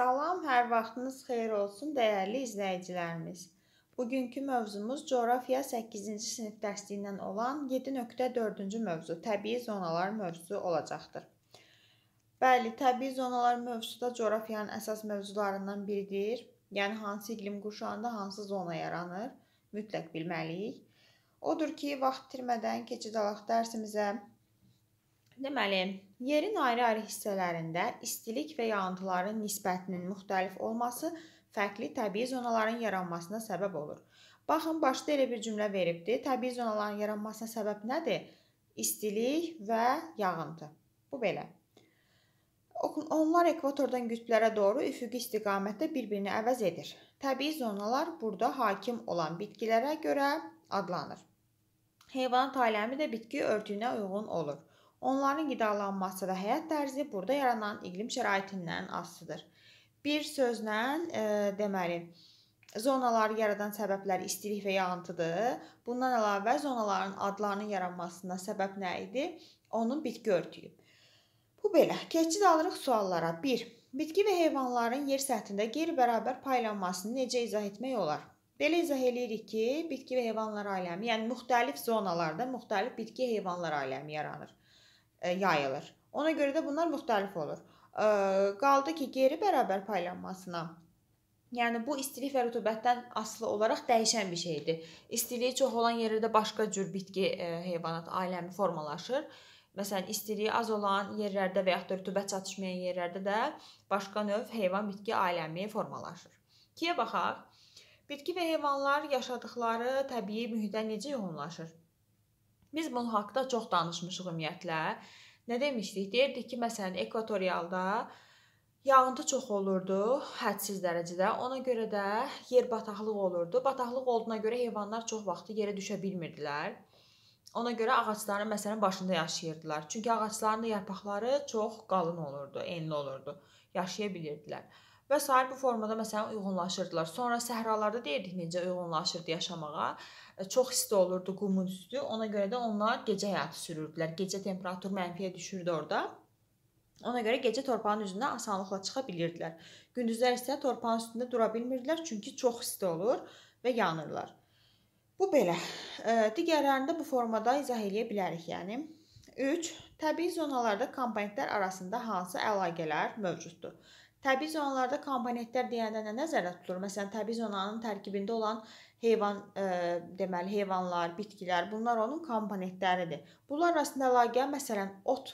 Salam, hər vaxtınız xeyir olsun dəyərli izləyicilərimiz. Bugünkü mövzumuz coğrafiya 8-ci sinif dərsliyindən olan 7.4-cü mövzu təbii zonalar mövzusu olacaqdır. Bəli, təbii zonalar mövzusu da coğrafiyanın əsas mövzularından biridir. Yəni hansı iqlim qurşağında hansı zona yaranır, mütləq bilməliyik. Odur ki, vaxt itirmədən keçid alaq dərsimizə. Deməli, yerin ayrı-ayrı hissələrində istilik və yağıntıların nisbətinin müxtəlif olması fərqli təbii zonaların yaranmasına səbəb olur. Baxın, başda elə bir cümlə veribdi. Təbii zonaların yaranmasına səbəb nədir? İstilik və yağıntı. Bu belə. Onlar ekvatordan qütblərə doğru üfüqi istiqamətdə bir-birini əvəz edir. Təbii zonalar burada hakim olan bitkilərə görə adlanır. Heyvan taləmi də bitki örtüyünə uyğun olur. Onların qidalanması və həyat tərzi burada yaranan iqlim şəraitindən asılıdır. Bir sözlə, e, deməli, zonaları yaradan səbəblər istilik və yağıntıdır. Bundan əlavə zonaların adlarının yaranmasına səbəb nə idi? Onun bitki örtüyü. Bu belə. Keçid alırıq suallara. 1. Bitki və heyvanların yer səthində qeyri-bərabər paylanmasını necə izah etmək olar? Belə izah eləyirik ki, bitki və heyvanlar aləmi, yəni müxtəlif zonalarda müxtəlif bitki heyvanlar aləmi yaranır. E, yayılır. Ona görə də bunlar müxtəlif olur. E, qaldı ki, geri bərabər paylanmasına Yəni bu istilik və rütubətdən asılı olaraq dəyişən bir şeydir. İstiliyi çox olan yerdə başqa cür bitki, e, heyvanat aləmi formalaşır. Məsələn, istiliyi az olan yerlərdə və yaxud da rütubət çatışmayan yerlərdə də başqa növ heyvan bitki aləmi formalaşır. Kiyə baxaq. Bitki və heyvanlar yaşadıkları təbii mühitə necə yoğunlaşır? Biz bunun haqqında çox danışmışıq ümumiyyətlə. Nə demişdik? Deyirdik ki, məsələn, ekvatorialda Yağıntı çox olurdu, hədsiz dərəcədə. Ona görə də yer bataqlıq olurdu. Bataqlıq olduğuna görə heyvanlar çox vaxtı yerə düşə bilmirdilər. Ona görə ağacların məsələn başında yaşayırdılar. Çünki ağacların yarpaqları çox qalın olurdu, enli olurdu. Yaşaya bilirdilər və sair bu formada məsələn uyğunlaşırdılar. Sonra səhralarda deyirdik necə uyğunlaşırdı yaşamağa. E, çox isti olurdu qumun üstü. Ona görə də onlar gecə həyatı sürürdülər. Gecə temperatur mənfiyə düşürdü orada. Ona görə gecə torpağın üzünə asanlıqla çıxa bilirdilər. Gündüzlər isə torpağın üstündə dura bilmirdilər çünki çox isti olur və yanırlar. Bu belə. E, Digərlərində bu formada izah eləyə bilərik, yəni. 3. Təbii zonalarda komponentlər arasında hansı əlaqələr mövcuddur? Təbii zonalarda komponentlər deyəndə nə nəzərdə tutulur? Məsələn, təbii zonanın tərkibində olan heyvan, e, deməli heyvanlar, bitkilər, bunlar onun komponentləridir. Bunlar arasında əlaqə məsələn ot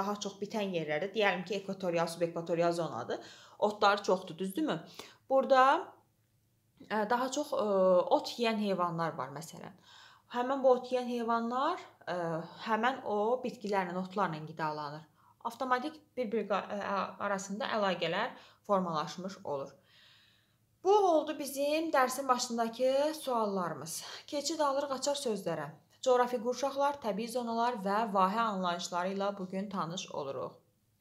daha çox bitən yerlərdə, deyəlim ki, ekvatorial, subekvatorial zonadır. Otlar çoxdur, düzdürmü? Burada e, daha çox e, ot yeyən heyvanlar var məsələn. Həmin bu ot yeyən heyvanlar e, həmin o bitkilərlə, otlarla qidalanır avtomatik bir-bir arasında əlaqələr formalaşmış olur. Bu oldu bizim dərsin başındakı suallarımız. Keçid alırıq açar sözlərə. Coğrafi qurşaqlar, təbii zonalar və vahə anlayışları ilə bu gün tanış oluruq.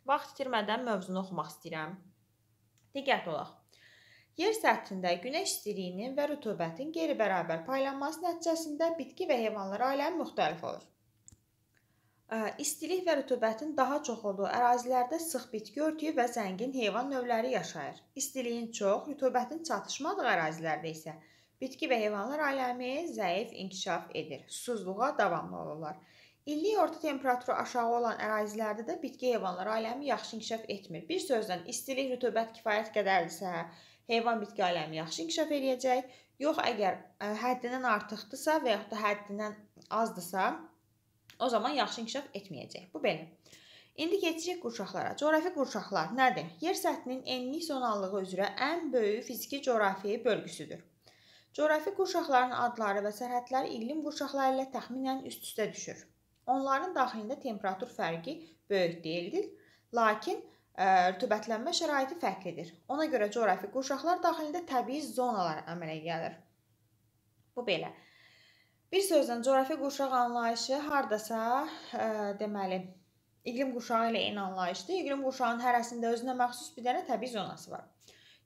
Vaxt itirmədən mövzunu oxumaq istəyirəm. Diqqət olaq. Yer səthində günəş istiliyinin və rütubətin qeyri-bərabər paylanması nəticəsində bitki və heyvanlar aləmi müxtəlif olur. İstilik və rütubətin daha çox olduğu ərazilərdə sıx bitki örtüyü və zəngin heyvan növləri yaşayır. İstiliyin çox, rütubətin çatışmadığı ərazilərdə isə bitki və heyvanlar aləmi zəif inkişaf edir. Susuzluğa davamlı olurlar. İllik orta temperaturu aşağı olan ərazilərdə də bitki heyvanlar aləmi yaxşı inkişaf etmir. Bir sözlə istilik, rütubət kifayət qədərdirsə, heyvan bitki aləmi yaxşı inkişaf eləyəcək. Yox, əgər həddindən artıqdırsa və yaxud da həddindən azdırsa, O zaman yaxşı inkişaf etməyəcək. Bu belə. İndi keçirik qurşaqlara. Coğrafi qurşaqlar nədir? Yer səthinin enlik zonallığı üzrə ən böyük fiziki coğrafi bölgüsüdür. Coğrafi qurşaqların adları və sərhədləri iqlim qurşaqları ilə təxminən üst-üstə düşür. Onların daxilində temperatur fərqi böyük deyildir, lakin e, rütubətlənmə şəraiti fərqlidir. Ona görə coğrafi qurşaqlar daxilində təbii zonalar əmələ gəlir. Bu belə. Bir sözlə coğrafi qurşaq anlayışı hardasa ə, e, deməli iqlim qurşağı ilə eyni anlayışdır. İqlim qurşağının hərəsində özünə məxsus bir dənə təbii zonası var.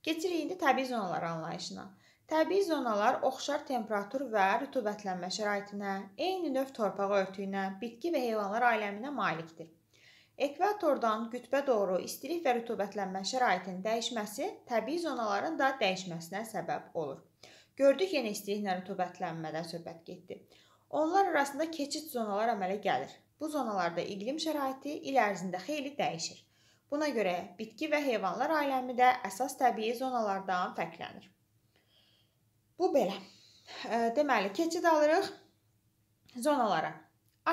Keçirik indi təbii zonalar anlayışına. Təbii zonalar oxşar temperatur və rütubətlənmə şəraitinə, eyni növ torpaq örtüyünə, bitki və heyvanlar aləminə malikdir. Ekvatordan qütbə doğru istilik və rütubətlənmə şəraitinin dəyişməsi təbii zonaların da dəyişməsinə səbəb olur. Gördü ki, yenə istehna rütubətlənmədən söhbət getdi. Onlar arasında keçid zonalar əmələ gəlir. Bu zonalarda iqlim şəraiti il ərzində xeyli dəyişir. Buna görə bitki və heyvanlar aləmi də əsas təbii zonalardan fərqlənir. Bu belə. Deməli, keçid alırıq zonalara.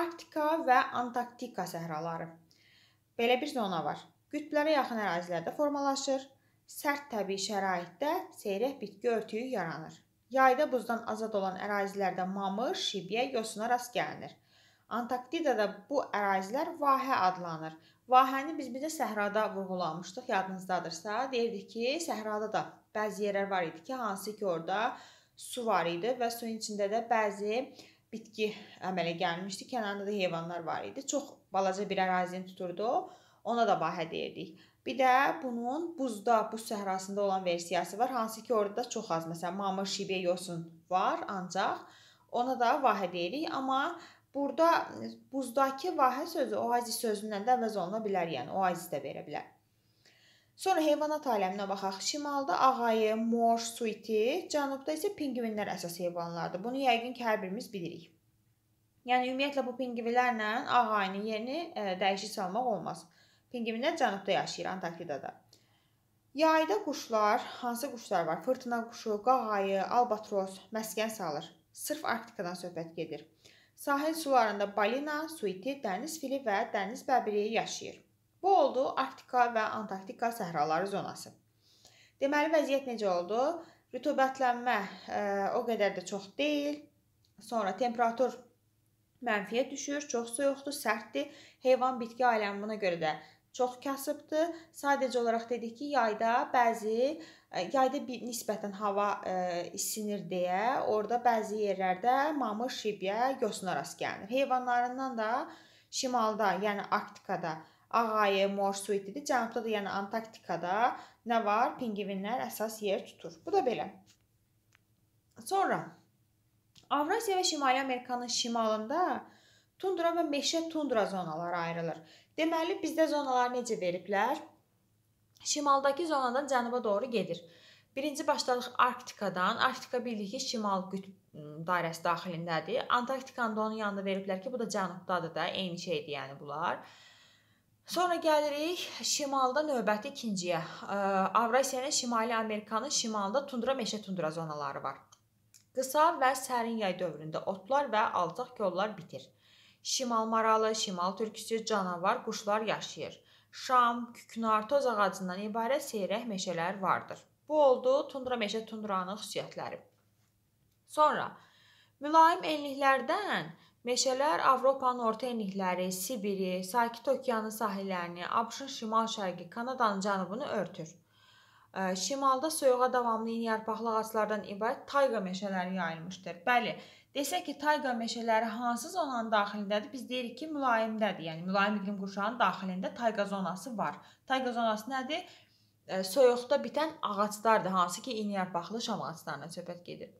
Arktika və Antarktika səhraları. Belə bir zona var. Qütblərə yaxın ərazilərdə formalaşır. Sərt təbii şəraitdə seyrək bitki örtüyü yaranır. Yayda buzdan azad olan ərazilərdə mamır, şibyə, yosuna rast gəlinir. Antarktidada bu ərazilər vahə adlanır. Vahəni biz bizdə səhrada vurğulamışdıq, yadınızdadırsa, deyirdik ki, səhrada da bəzi yerlər var idi ki, hansı ki, orada su var idi və suyun içində də bəzi bitki əmələ gəlmişdi. Kənarında da heyvanlar var idi. Çox balaca bir ərazini tuturdu. Ona da vahə deyirdik. Bir də bunun buzda, buz səhrasında olan versiyası var, hansı ki, orada çox az, məsələn, mamır şibə yosun var, ancaq ona da vahə deyirik, amma burada e, buzdakı vahə sözü oazis sözündən də əvəz oluna bilər, yəni oazis də verə bilər. Sonra heyvanat aləminə baxaq. Şimalda ağayı, mor, su iti, cənubda isə pinqvinlər əsas heyvanlardır. Bunu yəqin ki, hər birimiz bilirik. Yəni ümumiyyətlə bu pinqvinlərlə ağayının yerini ə, e, dəyişik salmaq olmaz. Pinqvinlər cənubda yaşayır, Antarktidada. Yayda quşlar, hansı quşlar var? Fırtına quşu, qağ ayı, albatros məskən salır. Sırf Arktikadan söhbət gedir. Sahil sularında balina, suiti, dəniz fili və dəniz bəbiri yaşayır. Bu oldu Arktika və Antarktika səhraları zonası. Deməli vəziyyət necə oldu? Rütubətlənmə e, o qədər də çox deyil. Sonra temperatur mənfiyə düşür, çox soyuqdur, sərtdir. Heyvan, bitki aləmi buna görə də çox kasıbdır. Sadəcə olaraq dedik ki, yayda bəzi e, yayda bir nisbətən hava ə, e, isinir deyə orada bəzi yerlərdə mamır şibyə yosuna rast gəlinir. Heyvanlarından da şimalda, yəni Arktikada ağayı, mor suitidir. Cənubda da, yəni Antarktikada nə var? Pingivinlər əsas yer tutur. Bu da belə. Sonra Avrasiya və Şimali Amerikanın şimalında Tundra və meşə tundra zonaları ayrılır. Deməli, bizdə zonalar necə veriblər? Şimaldakı zonadan cənuba doğru gedir. Birinci başladıq Arktikadan. Arktika bildik ki, şimal qütb dairəsi daxilindədir. Antarktikanı da onun yanında veriblər ki, bu da cənubdadır da, eyni şeydir yəni bunlar. Sonra gəlirik şimalda növbəti ikinciyə. Avrasiyanın Şimali Amerikanın şimalında tundra meşə tundra zonaları var. Qısa və sərin yay dövründə otlar və alçaq kollar bitir. Şimal maralı, şimal tülküsü, canavar, quşlar yaşayır. Şam, küknar, toz ağacından ibarət seyrək meşələr vardır. Bu oldu tundra meşə tundranın xüsusiyyətləri. Sonra mülayim enliklərdən meşələr Avropanın orta enlikləri, Sibiri, Sakit okeanı sahillərini, ABŞ-ın şimal-şərqi, Kanadanın cənubunu örtür. Şimalda soyuğa davamlı yeni yarpaqlı ağaclardan ibarət tayqa meşələri yayılmışdır. Bəli, Desək ki, tayqa meşələri hansı zonanın daxilindədir? Biz deyirik ki, mülayimdədir. Yəni mülayim iqlim qurşağının daxilində tayqa zonası var. Tayqa zonası nədir? E, soyuqda bitən ağaclardır, hansı ki, iyniyarpaqlı şam ağaclarından söhbət gedir.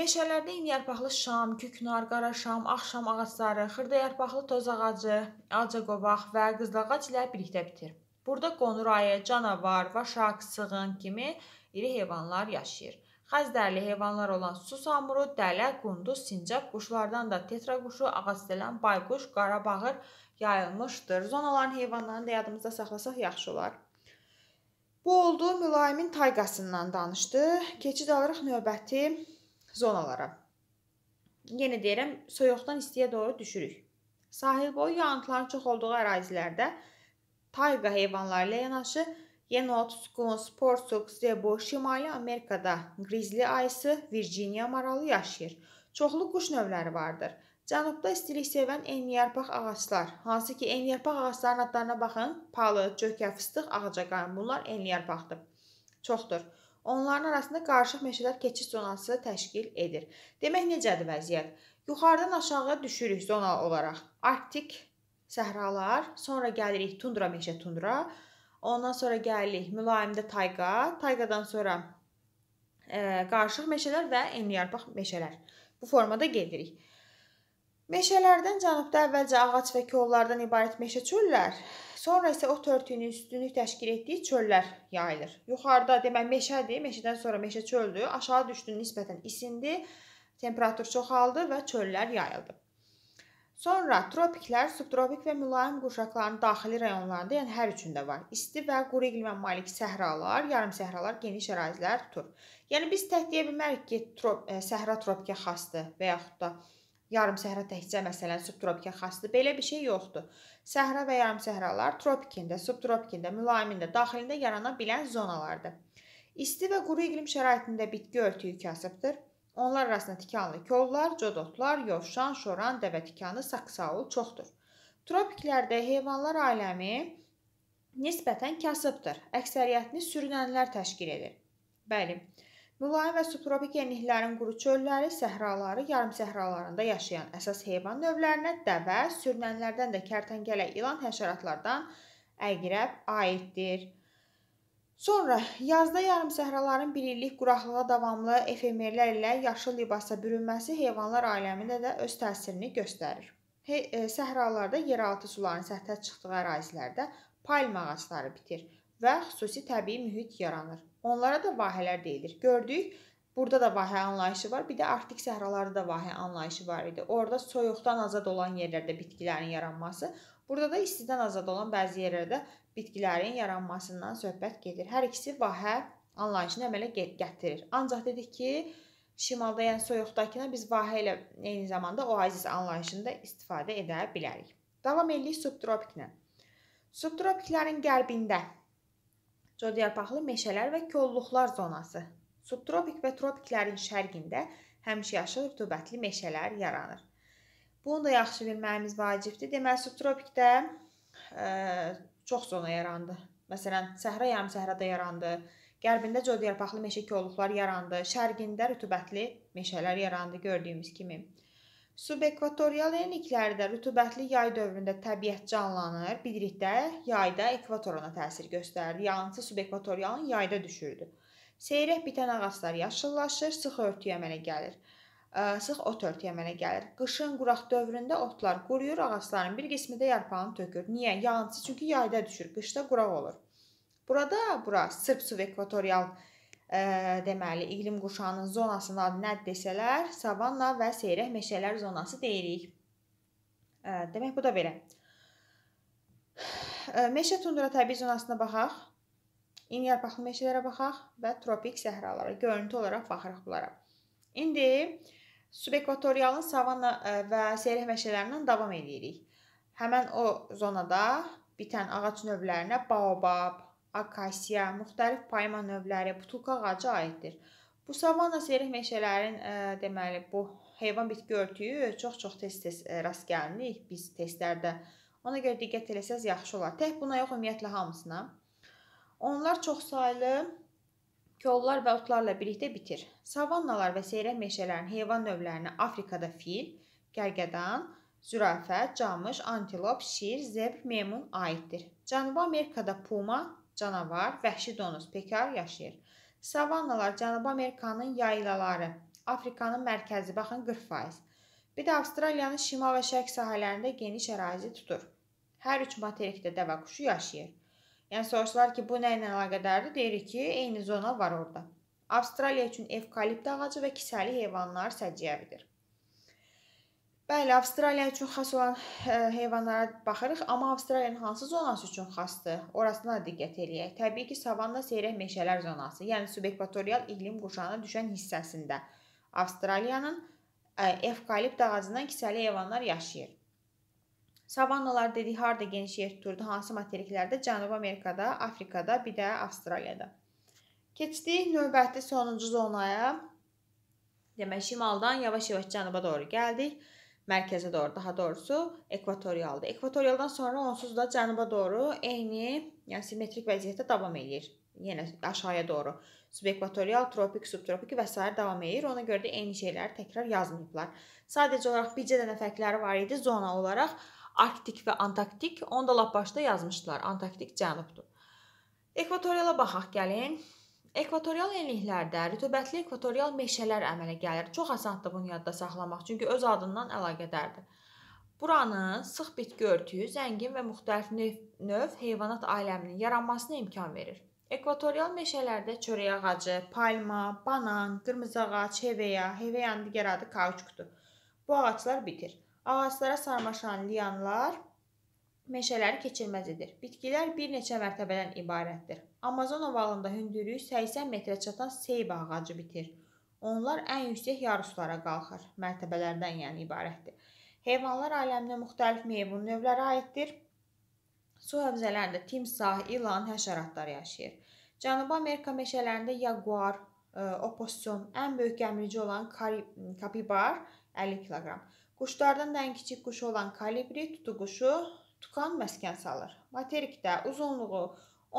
Meşələrdə iyniyarpaqlı şam, küknar, qara şam, axşam ağacları, xırdayarpaqlı toz ağacı, alcaqovaq və qızlağac ilə birlikdə bitir. Burada qonur ayı, canavar, vaşaq, sığın kimi iri heyvanlar yaşayır. Xəzdərli heyvanlar olan susamuru, dələ, qunduz, sincab quşlardan da tetra quşu, ağacdələn, bayquş, qarabağır yayılmışdır. Zonaların heyvanlarını da yadımızda saxlasaq yaxşı olar. Bu oldu mülayimin tayqasından danışdı. Keçid alırıq növbəti zonalara. Yenə deyirəm, soyuqdan istiyə doğru düşürük. Sahil boyu yağıntıların çox olduğu ərazilərdə tayqa heyvanları ilə yanaşı Yenə tutqun Sportsuk Zebo Şimali Amerikada qrizli ayısı Virginia maralı yaşayır. Çoxlu quş növləri vardır. Cənubda istilik sevən enliyarpaq ağaclar, hansı ki enliyarpaq ağacların adlarına baxın, palı, cökə, fıstıq, ağcaqan bunlar enliyarpaqdır. Çoxdur. Onların arasında qarışıq meşələr keçid zonası təşkil edir. Demək necədir vəziyyət? Yuxarıdan aşağı düşürük zona olaraq. Arktik səhralar, sonra gəlirik tundra meşə tundra, Ondan sonra gəlirik mülayimdə tayqa, tayqadan sonra ə, e, qarışıq meşələr və enliyarpaq meşələr. Bu formada gedirik. Meşələrdən cənubda əvvəlcə ağac və kollardan ibarət meşə çöllər, sonra isə o törtüyünün üstünlük təşkil etdiyi çöllər yayılır. Yuxarıda demək meşədir, meşədən sonra meşə çöldür, aşağı düşdüyün nisbətən isindi, temperatur çoxaldı və çöllər yayıldı. Sonra tropiklər, subtropik və mülayim qurşaqların daxili rayonlarında, yəni hər üçündə var. İsti və quru iqlimə malik səhralar, yarımsəhralar geniş ərazilər tutur. Yəni biz tək deyə bilmərik ki, trop, ə, e, səhra tropikə xasdır və yaxud da yarımsəhra təkcə məsələn subtropikə xasdır. Belə bir şey yoxdur. Səhra və yarımsəhralar tropikində, subtropikində, mülayimində, daxilində yarana bilən zonalardır. İsti və quru iqlim şəraitində bitki örtüyü kasıbdır. Onlar arasında tikanlı kollar, codotlar, yovşan, şoran, dəvə tikanı, saksal çoxdur. Tropiklərdə heyvanlar aləmi nisbətən kasıbdır. Əksəriyyətini sürünənlər təşkil edir. Bəli. Mülayim və subtropik enliklərin quru çölləri, səhraları, yarımsəhralarında yaşayan əsas heyvan növlərinə dəvə, sürünənlərdən də kərtənkələ, ilan, həşəratlardan əqrəb aiddir. Sonra yazda yarımsəhraların bir illik quraqlığa davamlı efemerlər ilə yaşıl libasa bürünməsi heyvanlar aləmində də öz təsirini göstərir. He, e, səhralarda yeraltı suların səthə çıxdığı ərazilərdə palma ağacları bitir və xüsusi təbii mühit yaranır. Onlara da vahələr deyilir. Gördük, Burada da vahə anlayışı var. Bir də Arktik səhralarda da vahə anlayışı var idi. Orada soyuqdan azad olan yerlərdə bitkilərin yaranması, burada da istidən azad olan bəzi yerlərdə bitkilərin yaranmasından söhbət gedir. Hər ikisi vahə anlayışını əmələ gətirir. Ancaq dedik ki, şimalda, yəni soyuqdakına biz vahə ilə eyni zamanda oazis anlayışını da istifadə edə bilərik. Davam edirik subtropiklə. Subtropiklərin qərbində cod yarpaqlı meşələr və kolluqlar zonası Subtropik və tropiklərin şərqində həmişəyaşıl rütubətli meşələr yaranır. Bunu da yaxşı bilməyimiz vacibdir. Deməli, subtropikdə ə, e, çox zona yarandı. Məsələn, səhra yarımsəhrada yarandı. Qərbində cod yarpaqlı meşə kolluqları yarandı. Şərqində rütubətli meşələr yarandı gördüyümüz kimi. Subekvatorial enliklərdə rütubətli yay dövründə təbiət canlanır. Bilirikdə yayda ekvatoruna təsir göstərir. Yağıntı subekvatorialın yayda düşürdü. Seyrək bitən ağaclar yaşıllaşır, sıx örtüy əmələ gəlir. Sıx ot örtüyü əmələ gəlir. Qışın quraq dövründə otlar quruyur, ağacların bir qismi də yarpağını tökür. Niyə? Yağıntısı çünki yayda düşür, qışda quraq olur. Burada bura sırp subekvatorial ə, deməli iqlim qurşağının zonasının adı nə desələr, savanna və seyrək meşələr zonası deyirik. Ə, demək bu da belə. Ə, meşə tundra təbii zonasına baxaq. İndi yarpaqlı meşələrə baxaq və tropik səhralara görüntü olaraq baxırıq bunlara. İndi subekvatorialın savanna e, və seyrək meşələrindən davam edirik. Həmin o zonada bitən ağac növlərinə baobab, akasiya, müxtəlif palma növləri, butulka ağacı aiddir. Bu savanna seyrək meşələrin ə, e, deməli bu heyvan bitki örtüyü çox-çox tez-tez e, rast gəlirik biz testlərdə. Ona görə diqqət eləsəz yaxşı olar. Tək buna yox, ümumiyyətlə hamısına. Onlar çoxsaylı kollar və otlarla birlikdə bitir. Savannalar və seyrək meşələrin heyvan növlərini Afrikada fil, gərgədan, zürafə, camış, antilop, şir, zebr, meymun aiddir. Cənubi Amerikada puma, canavar, vəhşi donuz, pekar yaşayır. Savannalar Cənubi Amerikanın yaylaları, Afrikanın mərkəzi baxın 40%. Bir də Avstraliyanın şimal və şərq sahələrində geniş ərazi tutur. Hər üç materikdə dəvə quşu yaşayır. Yəni soruşdular ki, bu nə ilə əlaqədardır? Deyirik ki, eyni zona var orada. Avstraliya üçün evkalipt ağacı və kisəli heyvanlar səciyyəvidir. Bəli, Avstraliya üçün xas olan e, heyvanlara baxırıq, amma Avstraliyanın hansı zonası üçün xasdır? Orasına diqqət eləyək. Təbii ki, savanna seyrək meşələr zonası, yəni subekvatorial iqlim qurşağına düşən hissəsində Avstraliyanın e, evkalipt ağacından kisəli heyvanlar yaşayır. Savannalar dedik harda geniş yer tuturdu, hansı materiklərdə? Cənubi Amerikada, Afrikada, bir də Avstraliyada. Keçdik növbəti sonuncu zonaya. Demək şimaldan yavaş-yavaş cənuba doğru gəldik. Mərkəzə doğru, daha doğrusu ekvatorialda. Ekvatorialdan sonra onsuz da cənuba doğru eyni, yəni simmetrik vəziyyətdə davam eləyir. Yenə aşağıya doğru. Subekvatorial, tropik, subtropik və s. davam eləyir. Ona görə də eyni şeyləri təkrar yazmayıblar. Sadəcə olaraq bircə dənə fərqləri var idi zona olaraq. Arktik və Antarktik onu da lap başda yazmışdılar. Antarktik cənubdur. Ekvatoriala baxaq gəlin. Ekvatorial enliklərdə rütubətli ekvatorial meşələr əmələ gəlir. Çox asandır bunu yadda saxlamaq, çünki öz adından əlaqədardır. Buranın sıx bitki örtüyü, zəngin və müxtəlif növ heyvanat aləminin yaranmasına imkan verir. Ekvatorial meşələrdə çörək ağacı, palma, banan, qırmızı ağac, heveya, heveyanın digər adı kauçukdur. Bu ağaclar bitir. Ağaclara sarmaşan lianlar meşələri keçilməz edir. Bitkilər bir neçə mərtəbədən ibarətdir. Amazon ovalında hündürlüyü 80 metrə çatan seyb ağacı bitir. Onlar ən yüksək yaruslara qalxır. Mərtəbələrdən yəni ibarətdir. Heyvanlar aləminə müxtəlif meyvə növləri aiddir. Su hövzələrində timsah, ilan, həşəratlar yaşayır. Cənubi Amerika meşələrində yaguar, e, opossum, ən böyük gəmirici olan kapibar 50 kiloqram Quşlardan da ən kiçik quşu olan kalibri tutuquşu tukan məskən salır. Materikdə uzunluğu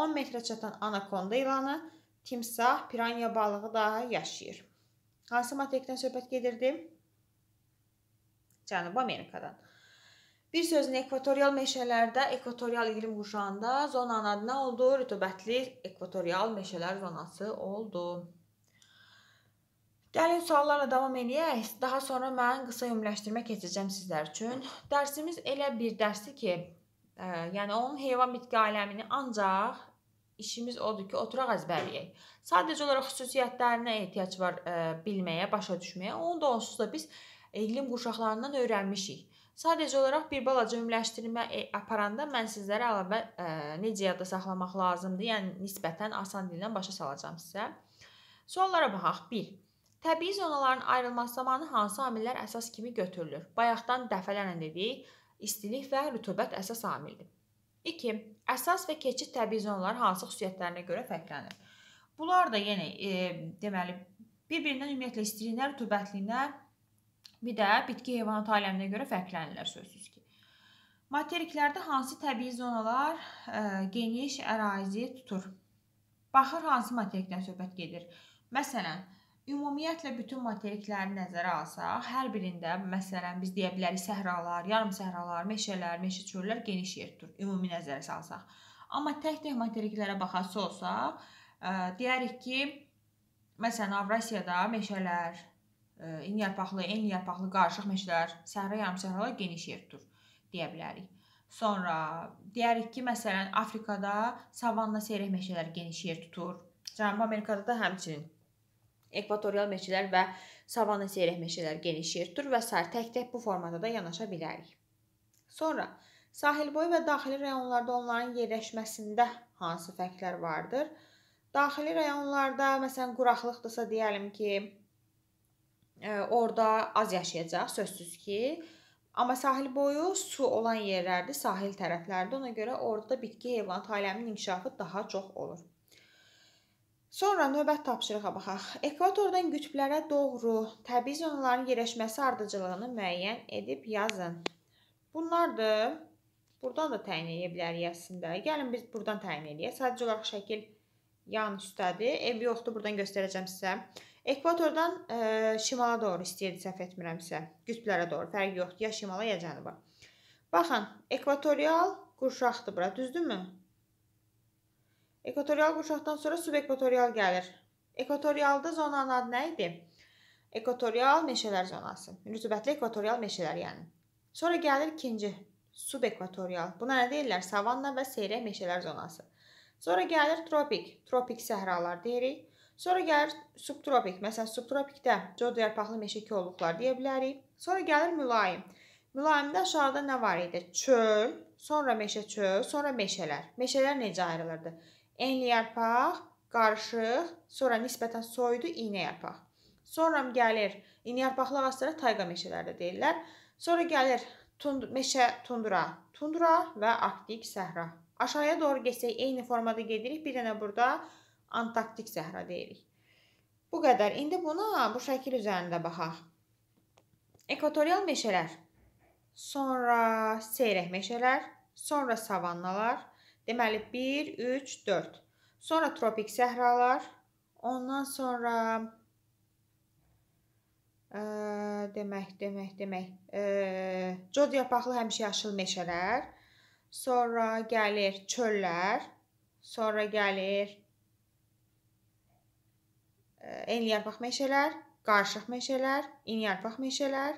10 metrə çatan anakonda ilanı, timsah, piranya balığı da yaşayır. Hansı materikdən söhbət gedirdi? Cənubi Amerikadan. Bir sözlə ekvatorial meşələrdə, ekvatorial iqlim quşağında zonanın adı nə oldu? Rütubətli ekvatorial meşələr zonası oldu. Gəlin suallarla davam eləyək. Daha sonra mən qısa ümumiləşdirmə keçəcəm sizlər üçün. Dərsimiz elə bir dərsdir ki, ə, e, yəni onun heyvan bitki aləmini ancaq işimiz odur ki, oturaq əzbərləyək. Sadəcə olaraq xüsusiyyətlərinə ehtiyac var ə, e, bilməyə, başa düşməyə. Onu da onsuz da biz iqlim qurşaqlarından öyrənmişik. Sadəcə olaraq bir balaca ümumiləşdirmə e, aparanda mən sizlərə əlavə ə, necə yadda saxlamaq lazımdır, yəni nisbətən asan dillə başa salacağam sizə. Suallara baxaq. 1. Təbii zonaların ayrılması zamanı hansı amillər əsas kimi götürülür? Bayaqdan dəfələrlə dedik, istilik və rütubət əsas amildir. 2. Əsas və keçid təbii zonalar hansı xüsusiyyətlərinə görə fərqlənir? Bunlar da yenə e, deməli bir-birindən ümumiyyətlə istiliyinə, rütubətliyinə, bir də bitki heyvanat aləminə görə fərqlənirlər sözsüz ki. Materiklərdə hansı təbii zonalar e, geniş ərazi tutur? Baxır hansı materikdən söhbət gedir. Məsələn, Ümumiyyətlə bütün materikləri nəzərə alsaq, hər birində məsələn biz deyə bilərik səhralar, yarım səhralar, meşələr, meşəçöllər geniş yer tutur ümumi nəzərə salsaq. Amma tək-tək materiklərə baxası olsaq, e, deyərik ki, məsələn Avrasiyada meşələr, eni yarpaqlı, eni yarpaqlı qarışıq meşələr, səhra yarımsəhralar geniş yer tutur deyə bilərik. Sonra deyərik ki, məsələn Afrikada savanna seyrək meşələr geniş yer tutur. Cənubi Amerikada da həmçinin Ekvatorial meşələr və savanna seyrək meşələr geniş yer tür və sair tək-tək bu formada da yanaşa bilərik. Sonra sahilboyu və daxili rayonlarda onların yerləşməsində hansı fərqlər vardır? Daxili rayonlarda məsələn quraqlıqdırsa deyəlim ki, e, orada az yaşayacaq sözsüz ki, Amma sahil boyu su olan yerlərdir, sahil tərəflərdir. Ona görə orada bitki heyvanat aləminin inkişafı daha çox olur. Sonra növbət tapşırığa baxaq. Ekvatordan qütblərə doğru təbii zonaların yerləşməsi ardıcıllığını müəyyən edib yazın. Bunlardır. Buradan da təyin edə bilərik əslində. Gəlin biz buradan təyin edək. Sadəcə olaraq şəkil yan üstdədir. Ev yoxdur, buradan göstərəcəm sizə. Ekvatordan ə, e, şimala doğru istəyirdi səhv etmirəmsə. Qütblərə doğru, fərqi yoxdur. Ya şimala, ya cənuba. Baxın, ekvatorial qurşaqdır bura, düzdürmü? Ekvatorial qurşaqdan sonra subekvatorial gəlir. Ekvatorialda zonanın adı nə idi? Ekvatorial meşələr zonası. Rütubətli ekvatorial meşələr yəni. Sonra gəlir ikinci subekvatorial. Buna nə deyirlər? Savanna və seyrək meşələr zonası. Sonra gəlir tropik, tropik səhralar deyirik. Sonra gəlir subtropik. Məsələn, subtropikdə cod yarpaqlı meşə kolluqlar deyə bilərik. Sonra gəlir mülayim. Mülayimdə aşağıda nə var idi? Çöl, sonra meşə çöl, sonra meşələr. Meşələr necə ayrılırdı? Enli yarpaq, qarışıq, sonra nisbətən soyudu iynə yarpaq. Sonra gəlir iynə yarpaqlı ağaclara tayqa meşələri də deyirlər. Sonra gəlir tund meşə tundura, tundura və arktik səhra. Aşağıya doğru keçsək eyni formada gedirik. Bir dənə burada antarktik səhra deyirik. Bu qədər. İndi buna bu şəkil üzərində baxaq. Ekvatorial meşələr, sonra seyrək meşələr, sonra savannalar, Deməli 1, 3, 4. Sonra tropik səhralar. Ondan sonra ə, e, demək, demək, demək. Ə, e, cod yarpaqlı həmişə yaşıl meşələr. Sonra gəlir çöllər. Sonra gəlir e, enli yarpaq meşələr, qarışıq meşələr, eni yarpaq meşələr,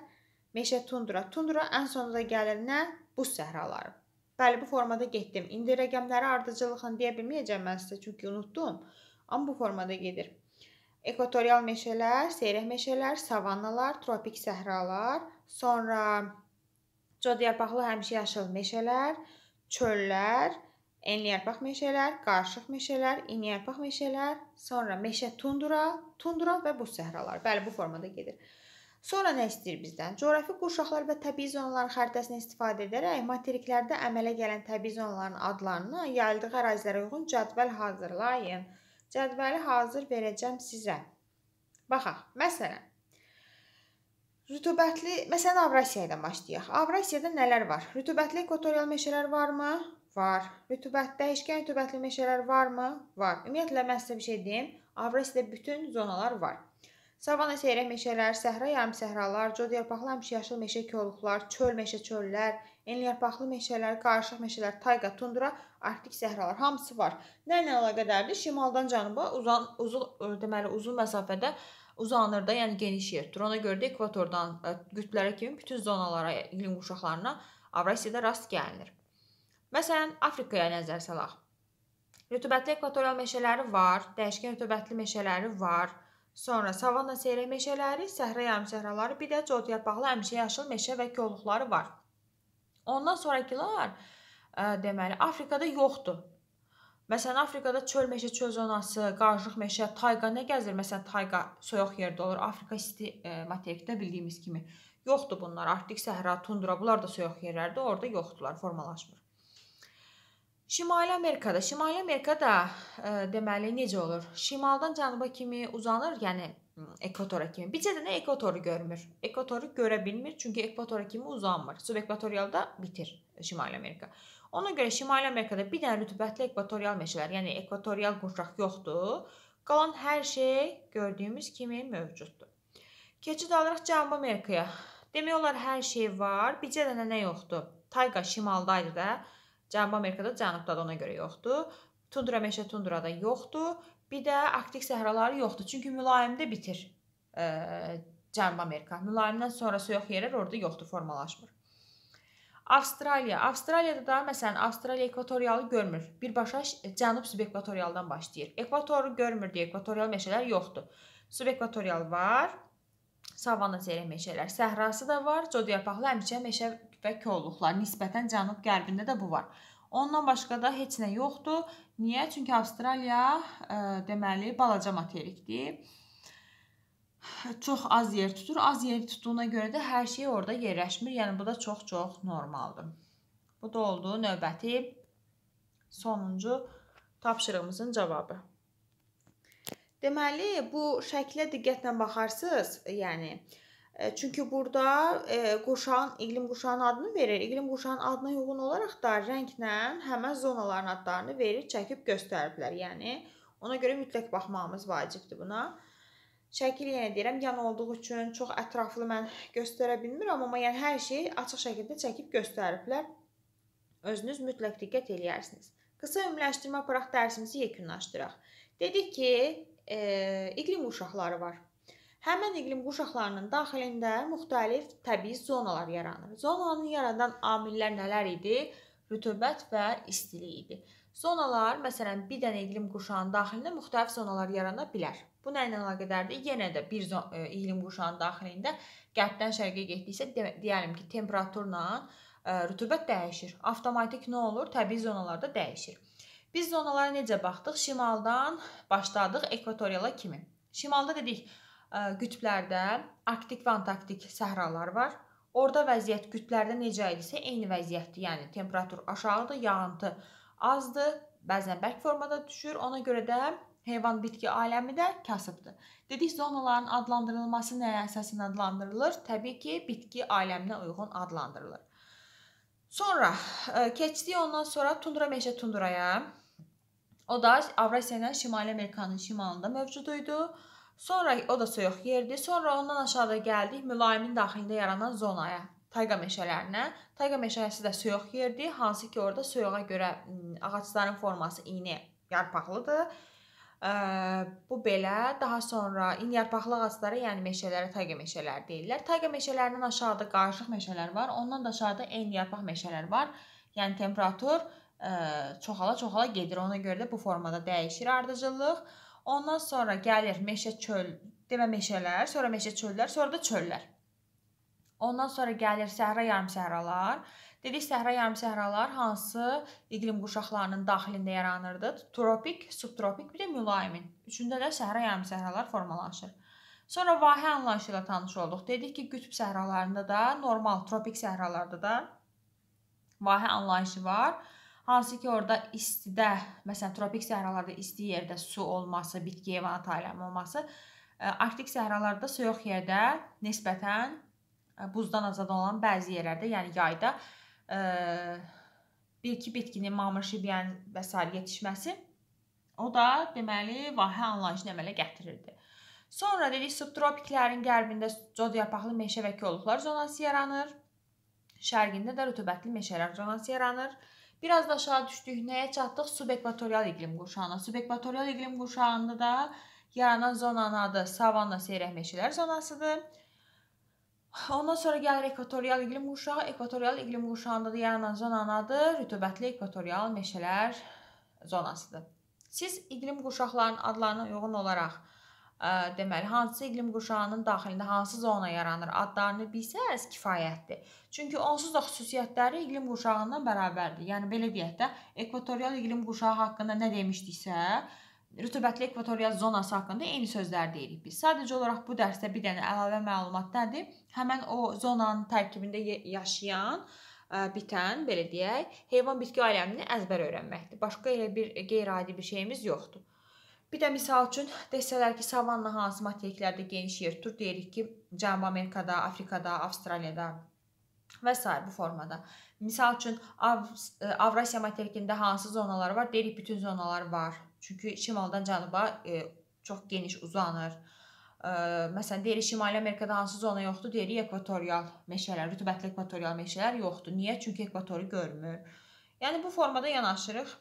meşə tundra. Tundra ən sonunda gəlir nə? Buz səhraları. Bəli, bu formada getdim. İndi rəqəmləri ardıcıllıqla deyə bilməyəcəm mən sizə, çünki unutdum. Amma bu formada gedir. Ekvatorial meşələr, seyrək meşələr, savannalar, tropik səhralar, sonra cod yarpaqlı həmişə yaşıl meşələr, çöllər, enli yarpaq meşələr, qarışıq meşələr, eni yarpaq meşələr, sonra meşə tundra, tundra və buz səhralar. Bəli, bu formada gedir. Sonra nə istəyir bizdən? Coğrafi qurşaqlar və təbii zonaların xəritəsini istifadə edərək materiklərdə əmələ gələn təbii zonaların adlarını yayıldığı ərazilərə uyğun cədvəl hazırlayın. Cədvəli hazır verəcəm sizə. Baxaq. Məsələn, Rütubətli, məsələn, Avrasiyadan başlayaq. Avrasiyada nələr var? Rütubətli ekvatorial meşələr varmı? Var. Rütubət dəyişkən rütubətli meşələr varmı? Var. Ümumiyyətlə mən sizə bir şey deyim. Avrasiyada bütün zonalar var. Savana seyrək meşələr, səhra yarımsəhralar, cod yarpaqlı həmişəyaşıl meşə kolluqlar, çöl meşə çöllər, enli yarpaqlı meşələr, qarışıq meşələr, tayqa, tundra, arktik səhralar hamısı var. Nə ilə əlaqədardır? Şimaldan cənuba uzan uzun e, deməli uzun məsafədə uzanır da, yəni genişləyir. Ona görə də ekvatordan e, qütblərə kimi bütün zonalara, iqlim qurşaqlarına Avrasiyada rast gəlinir. Məsələn, Afrikaya nəzər salaq. Rütubətli ekvatorial meşələri var, dəyişkən rütubətli meşələri var. Sonra savanna seyrək meşələri, səhrə yarımsəhraları, bir də cod yarpaqlı həmişə yaşıl meşə və kolluqları var. Ondan sonrakılar ə, deməli Afrikada yoxdur. Məsələn, Afrikada çöl meşə, çöl zonası, qarışıq meşə, tayqa nə gəzir? Məsələn, tayqa soyuq yerdə olur. Afrika isti e, materikdə bildiyimiz kimi yoxdur bunlar. Arktik səhra, tundra bunlar da soyuq yerlərdə, orada yoxdular, formalaşmır. Şimali Amerikada, Şimali Amerikada e, deməli necə olur? Şimaldan cənuba kimi uzanır, yəni ekvatora kimi. Bircə dənə ekvatoru görmür. Ekvatoru görə bilmir, çünki ekvatora kimi uzanmır. Subekvatorialda bitir Şimali Amerika. Ona görə Şimali Amerikada bir dənə rütubətli ekvatorial meşələr, yəni ekvatorial qurşaq yoxdur. Qalan hər şey gördüyümüz kimi mövcuddur. Keçid alırıq Cənubi Amerikaya. Demək olar hər şey var, bircə dənə nə yoxdur? Tayqa şimaldaydı da. Cənubi Amerikada cənubda ona görə yoxdur. Tundra meşə tundrada yoxdur. Bir də Arktik səhraları yoxdur. Çünki mülayimdə bitir. E, Cənubi Amerika. Mülayimdən sonra soyuq yerlər orada yoxdur, formalaşmır. Avstraliya. Avstraliyada da məsələn Avstraliya ekvatorialı görmür. Birbaşa e, cənub subekvatorialdan başlayır. Ekvatoru görmür deyə ekvatorial meşələr yoxdur. Subekvatorial var. Savanna seyrək meşələr, səhrası da var. Cod yarpaqlı həmişə meşə və kolluqlar. Nisbətən cənub-qərbində də bu var. Ondan başqa da heç nə yoxdur. Niyə? Çünki Avstraliya e, deməli balaca materikdir. Çox az yer tutur. Az yer tutduğuna görə də hər şey orada yerləşmir. Yəni bu da çox-çox normaldır. Bu da oldu növbəti sonuncu tapşırığımızın cavabı. Deməli, bu şəklə diqqətlə baxarsınız, yəni E, çünki burada e, quşağın, iqlim quşağının adını verir. İqlim quşağının adına uyğun olaraq da rənglə həmin zonaların adlarını verir, çəkib göstəriblər. Yəni ona görə mütləq baxmağımız vacibdir buna. Şəkil yenə yəni deyirəm, yan olduğu üçün çox ətraflı mən göstərə bilmirəm, amma yəni hər şeyi açıq şəkildə çəkib göstəriblər. Özünüz mütləq diqqət eləyərsiniz. Qısa ümumləşdirmə paraq dərsimizi yekunlaşdıraq. Dedik ki, e, iqlim quşaqları var. Həmin iqlim qurşaqlarının daxilində müxtəlif təbii zonalar yaranır. Zonaları yaradan amillər nələr idi? Rütubət və istilik idi. Zonalar, məsələn, bir dənə iqlim qurşağının daxilində müxtəlif zonalar yarana bilər. Bu nə ilə əlaqədardır? Yenə də bir e, iqlim qurşağının daxilində qərbdən şərqə getdiksə, deyəlim ki, temperaturla e, rütubət dəyişir. Avtomatik nə olur? Təbii zonalarda dəyişir. Biz zonalara necə baxdıq? Şimaldan başladıq ekvatoriala kimi. Şimalda dedik, qütblərdə Arktik və Antarktik səhralar var. Orda vəziyyət qütblərdə necə idisə, eyni vəziyyətdir. Yəni temperatur aşağıdır, yağıntı azdır, bəzən bərk formada düşür. Ona görə də heyvan bitki aləmi də kasıbdır. Dedik zonaların adlandırılması nəyə əsasən adlandırılır? Təbii ki, bitki aləminə uyğun adlandırılır. Sonra keçdik ondan sonra tundra meşə tundraya. O da Avrasiya ilə Şimali Amerikanın şimalında mövcud idi. Sonra o da soyuq yerdir. Sonra ondan aşağıda gəldik mülayimin daxilində yaranan zonaya. Tayqa meşələrinə. Tayqa meşəsi də soyuq yerdir, hansı ki, orada soyuğa görə ağacların forması iynə yarpaqlıdır. Ə, bu belə daha sonra in yarpaqlı ağaclara, yəni meşələrə tayqa meşələri deyirlər. Tayqa meşələrindən aşağıda qarışıq meşələr var, ondan da aşağıda en yarpaq meşələr var. Yəni temperatur çoxala-çoxala gedir. Ona görə də bu formada dəyişir ardıcıllıq. Ondan sonra gəlir meşə çöl, demə meşələr, sonra meşə çöllər, sonra da çöllər. Ondan sonra gəlir səhra yarımsəhralar. Dedik səhra yarımsəhralar hansı iqlim qurşaqlarının daxilində yaranırdı? Tropik, subtropik, bir də mülayimin. Üçündə də səhra yarımsəhralar formalaşır. Sonra vahə anlayışı ilə tanış olduq. Dedik ki, qütb səhralarında da, normal tropik səhralarda da vahə anlayışı var Hansı ki, orada istidə, məsələn, tropik səhralarda isti yerdə su olması, bitki heyvanat aləmi olması, e, arktik səhralarda soyuq yerdə nisbətən e, buzdan azad olan bəzi yerlərdə, yəni yayda e, bir-iki bitkinin mamır şibyan və sair yetişməsi o da deməli vahə anlayışını əmələ gətirirdi. Sonra dedik subtropiklərin qərbində cod yarpaqlı meşə və kolluqlar zonası yaranır. Şərqində də rütubətli meşələr zonası yaranır. Biraz da aşağı düşdük. Nəyə çatdıq? Subekvatorial iqlim qurşağına. Subekvatorial iqlim qurşağında da yaranan zonanın adı savanna seyrək meşələr zonasıdır. Ondan sonra gəlir ekvatorial iqlim qurşağı. Ekvatorial iqlim qurşağında da yaranan zonanın adı rütubətli ekvatorial meşələr zonasıdır. Siz iqlim qurşaqlarının adlarına uyğun olaraq deməli hansı iqlim qurşağının daxilində hansı zona yaranır adlarını bilsəz kifayətdir. Çünki onsuz da xüsusiyyətləri iqlim qurşağından bərabərdir. Yəni belə deyək də, ekvatorial iqlim qurşağı haqqında nə demişdiksə, rütubətli ekvatorial zonası haqqında eyni sözlər deyirik biz. Sadəcə olaraq bu dərsdə bir dənə əlavə məlumat nədir? Həmin o zonanın tərkibində yaşayan bitən, belə deyək, heyvan bitki aləmini əzbər öyrənməkdir. Başqa elə bir qeyri-adi bir şeyimiz yoxdur. Bir də misal üçün desələr ki, savanna hansı materiklərdə geniş yer tutur, deyirik ki, Cənubi Amerikada, Afrikada, Avstraliyada və s. bu formada. Misal üçün Av e, Avrasiya materikində hansı zonalar var? Deyirik bütün zonalar var. Çünki şimaldan cənuba e, çox geniş uzanır. E, məsələn, deyirik Şimali Amerikada hansı zona yoxdur? Deyirik ekvatorial meşələr, rütubətli ekvatorial meşələr yoxdur. Niyə? Çünki ekvatoru görmür. Yəni bu formada yanaşırıq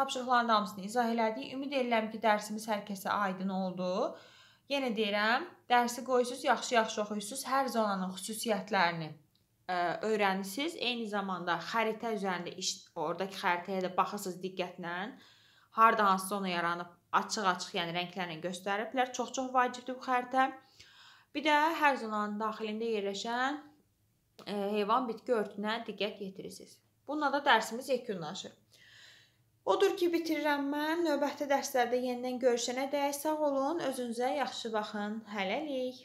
tapşırıqların hamısını izah elədik. Ümid edirəm ki, dərsimiz hər kəsə aydın oldu. Yenə deyirəm, dərsi qoyursunuz, yaxşı-yaxşı oxuyursunuz, hər zonanın xüsusiyyətlərini ə, e, öyrənirsiniz. Eyni zamanda xəritə üzərində iş, oradakı xəritəyə də baxırsınız diqqətlə. Harda hansı zona yaranıb, açıq-açıq, yəni rənglərlə göstəriblər. Çox-çox vacibdir bu xəritə. Bir də hər zonanın daxilində yerləşən ə, e, heyvan bitki örtünə diqqət yetirirsiniz. Bununla da dərsimiz yekunlaşır. Odur ki, bitirirəm mən. Növbəti dərslərdə yenidən görüşənədək sağ olun, özünüzə yaxşı baxın. Hələlik.